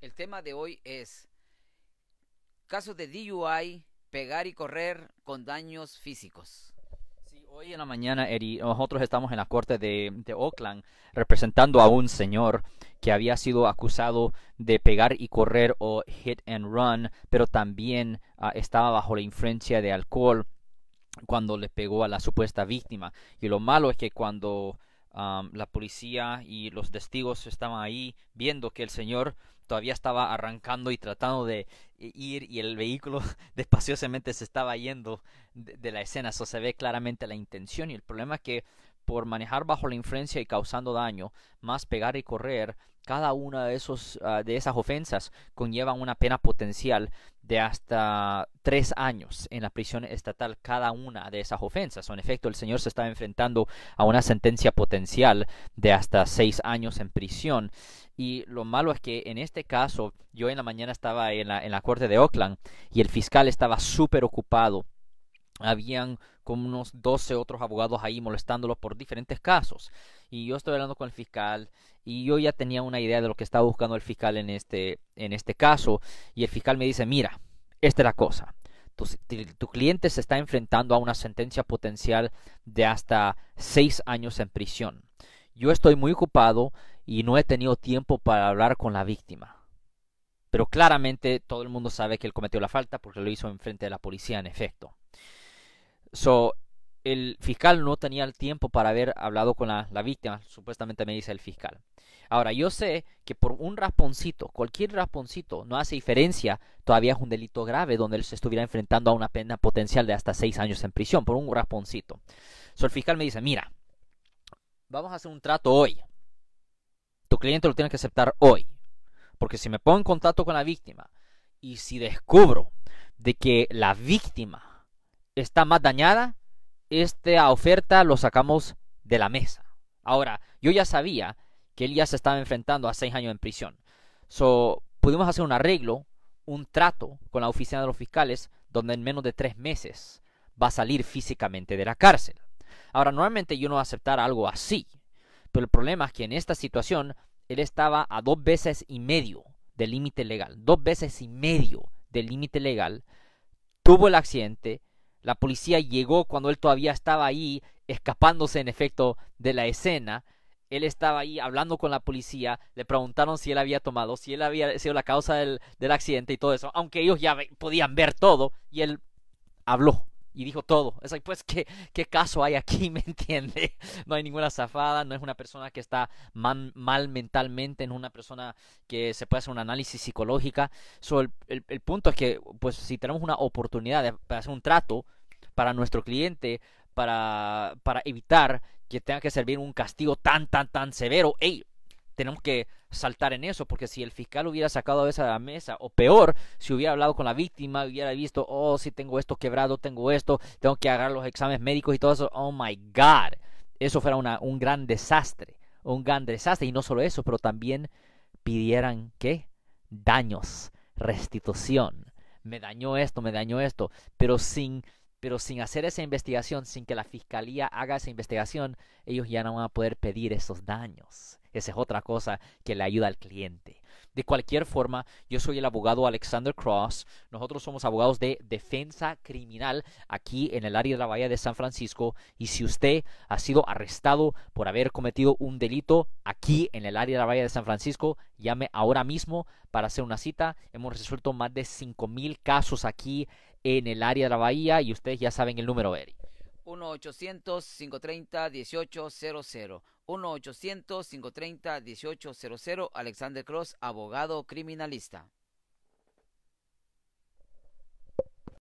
El tema de hoy es casos de DUI, pegar y correr con daños físicos. Sí, hoy en la mañana, nosotros estamos en la corte de, Oakland representando a un señor que había sido acusado de pegar y correr o hit and run, pero también ah, estaba bajo la influencia de alcohol cuando le pegó a la supuesta víctima. Y lo malo es que cuando la policía y los testigos estaban ahí viendo que el señor todavía estaba arrancando y tratando de ir y el vehículo despaciosamente se estaba yendo de, la escena. Eso se ve claramente la intención y el problema es que por manejar bajo la influencia y causando daño, más pegar y correr, cada una de, esos, ah, de esas ofensas conlleva una pena potencial de hasta tres años en la prisión estatal cada una de esas ofensas. en efecto, el señor se estaba enfrentando a una sentencia potencial de hasta seis años en prisión. Y lo malo es que en este caso, yo en la mañana estaba en la, en la corte de Oakland y el fiscal estaba súper ocupado habían como unos 12 otros abogados ahí molestándolo por diferentes casos. Y yo estoy hablando con el fiscal y yo ya tenía una idea de lo que estaba buscando el fiscal en este, en este caso. Y el fiscal me dice, mira, esta es la cosa. Tu, cliente se está enfrentando a una sentencia potencial de hasta 6 años en prisión. Yo estoy muy ocupado y no he tenido tiempo para hablar con la víctima pero claramente todo el mundo sabe que él cometió la falta porque lo hizo frente de la policía en efecto. So, el fiscal no tenía el tiempo para haber hablado con la, víctima, supuestamente me dice el fiscal. Ahora, yo sé que por un rasponcito, cualquier rasponcito, no hace diferencia, todavía es un delito grave donde él se estuviera enfrentando a una pena potencial de hasta seis años en prisión, por un rasponcito. So, el fiscal me dice, mira, vamos a hacer un trato hoy. Tu cliente lo tiene que aceptar hoy. Porque si me pongo en contacto con la víctima y si descubro de que la víctima está más dañada, esta oferta lo sacamos de la mesa. Ahora, yo ya sabía que él ya se estaba enfrentando a seis años en prisión. So, pudimos hacer un arreglo, un trato con la oficina de los fiscales, donde en menos de tres meses va a salir físicamente de la cárcel. Ahora, normalmente yo no voy a aceptar algo así, pero el problema es que en esta situación él estaba a dos veces y medio del límite legal, dos veces y medio del límite legal, tuvo el accidente, la policía llegó cuando él todavía estaba ahí, escapándose en efecto de la escena. Él estaba ahí hablando con la policía, le preguntaron si él había tomado, si él había sido la causa del, del accidente y todo eso, aunque ellos ya podían ver todo, y él habló y dijo todo. Es pues, ¿qué, ¿qué, caso hay aquí? ¿Me entiende? No hay ninguna zafada, no es una persona que está mal mentalmente, no es una persona que se puede hacer un análisis psicológico. So, el, punto es que, pues, si tenemos una oportunidad de, hacer un trato para nuestro cliente, para, para evitar que tenga que servir un castigo tan, tan, tan severo, ¡Ey! tenemos que saltar en eso, porque si el fiscal hubiera sacado eso de la mesa, o peor, si hubiera hablado con la víctima, hubiera visto, oh, si tengo esto quebrado, tengo esto, tengo que agarrar los exámenes médicos y todo eso, oh my God, eso fuera un gran desastre, un gran desastre, y no solo eso, pero también pidieran, ¿qué? Daños, restitución, me dañó esto, me dañó esto, pero sin... Pero sin hacer esa investigación, sin que la fiscalía haga esa investigación, ellos ya no van a poder pedir esos daños. Esa es otra cosa que le ayuda al cliente. De cualquier forma, yo soy el abogado Alexander Cross. Nosotros somos abogados de defensa criminal aquí en el área de la Bahía de San Francisco. Y si usted ha sido arrestado por haber cometido un delito aquí en el área de la Bahía de San Francisco, llame ahora mismo para hacer una cita. Hemos resuelto más de 5.000 casos aquí en el área de la Bahía y ustedes ya saben el número, Eric. 1-800-530-1800. 1-800-530-1800 Alexander Cross, abogado criminalista.